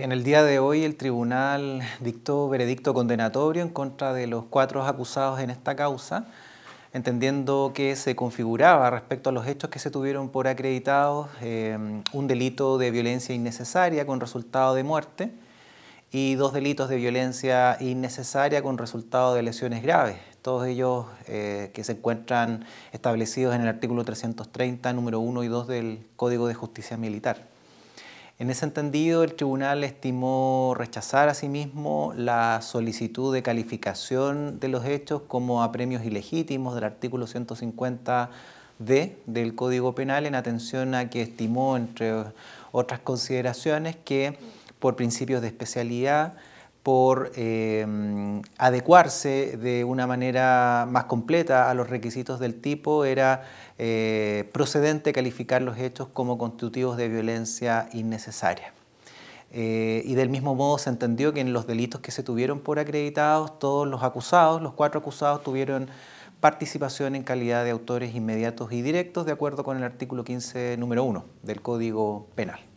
En el día de hoy el tribunal dictó veredicto condenatorio en contra de los cuatro acusados en esta causa, entendiendo que se configuraba respecto a los hechos que se tuvieron por acreditados em, un delito de violencia innecesaria con resultado de muerte y dos delitos de violencia innecesaria con resultado de lesiones graves, todos ellos eh, que se encuentran establecidos en el artículo 330, número 1 y 2 del Código de Justicia Militar. En ese entendido, el tribunal estimó rechazar asimismo la solicitud de calificación de los hechos como apremios ilegítimos del artículo 150 D del Código Penal en atención a que estimó, entre otras consideraciones, que por principios de especialidad por em, adecuarse de una manera más completa a los requisitos del tipo, era eh, procedente calificar los hechos como constitutivos de violencia innecesaria. Eh, y del mismo modo se entendió que en los delitos que se tuvieron por acreditados, todos los acusados, los cuatro acusados, tuvieron participación en calidad de autores inmediatos y directos, de acuerdo con el artículo 15, número 1 del Código Penal.